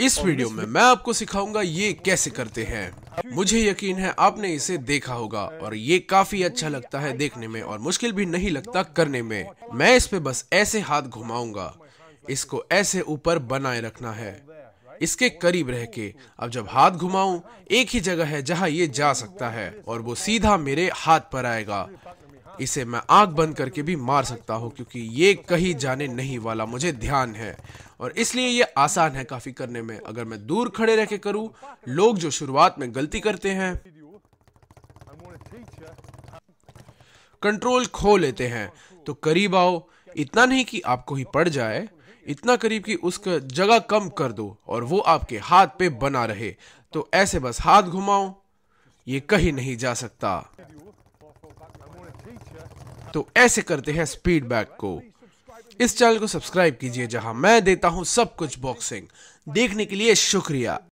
इस वीडियो में मैं आपको सिखाऊंगा ये कैसे करते हैं मुझे यकीन है आपने इसे देखा होगा और ये काफी अच्छा लगता है देखने में और मुश्किल भी नहीं लगता करने में मैं इस पे बस ऐसे हाथ घुमाऊंगा इसको ऐसे ऊपर बनाए रखना है इसके करीब रह के अब जब हाथ घुमाऊं एक ही जगह है जहां ये जा सकता है और वो सीधा मेरे हाथ पर आएगा इसे मैं आंख बंद करके भी मार सकता हूं क्योंकि ये कहीं जाने नहीं वाला मुझे ध्यान है और इसलिए ये आसान है काफी करने में अगर मैं दूर खड़े रह के करूं लोग जो शुरुआत में गलती करते हैं कंट्रोल खो लेते हैं तो करीब आओ इतना नहीं कि आपको ही पड़ जाए इतना करीब कि उसका जगह कम कर दो और वो आपके हाथ पे बना रहे तो ऐसे बस हाथ घुमाओ ये कहीं नहीं जा सकता तो ऐसे करते हैं स्पीड बैक को इस चैनल को सब्सक्राइब कीजिए जहां मैं देता हूं सब कुछ बॉक्सिंग देखने के लिए शुक्रिया